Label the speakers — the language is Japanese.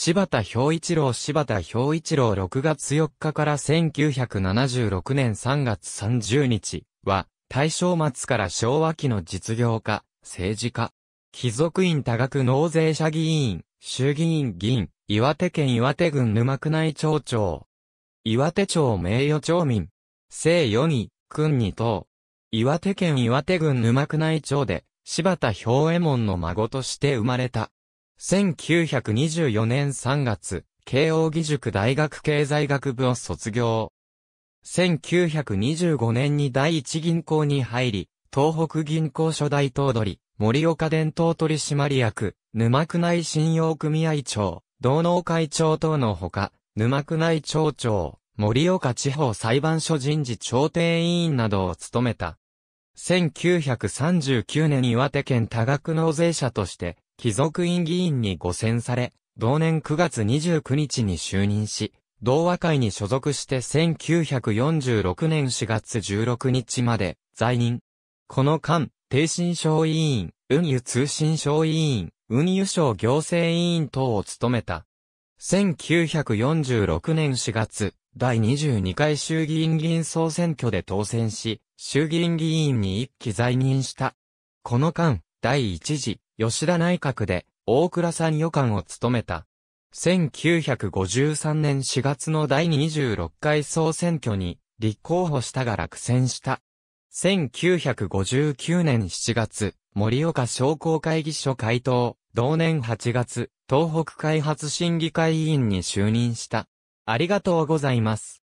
Speaker 1: 柴田氷一郎柴田氷一郎6月4日から1976年3月30日は、大正末から昭和期の実業家、政治家、貴族院多額納税者議員、衆議院議員、岩手県岩手郡沼区内町長、岩手町名誉町民、聖与に、君に等、岩手県岩手郡沼区内町で、柴田兵衛門の孫として生まれた。1924年3月、慶応義塾大学経済学部を卒業。1925年に第一銀行に入り、東北銀行初代頭取、森岡伝統取締役、沼区内信用組合長、同農会長等のほか、沼区内町長、森岡地方裁判所人事調停委員などを務めた。1939年岩手県多額納税者として、貴族院議員に誤選され、同年9月29日に就任し、同和会に所属して1946年4月16日まで在任。この間、低信省委員、運輸通信省委員、運輸省行政委員等を務めた。1946年4月、第22回衆議院議員総選挙で当選し、衆議院議員に一期在任した。この間、第1次吉田内閣で大倉参与官を務めた。1953年4月の第26回総選挙に立候補したが落選した。1959年7月、森岡商工会議所回答、同年8月、東北開発審議会委員に就任した。ありがとうございます。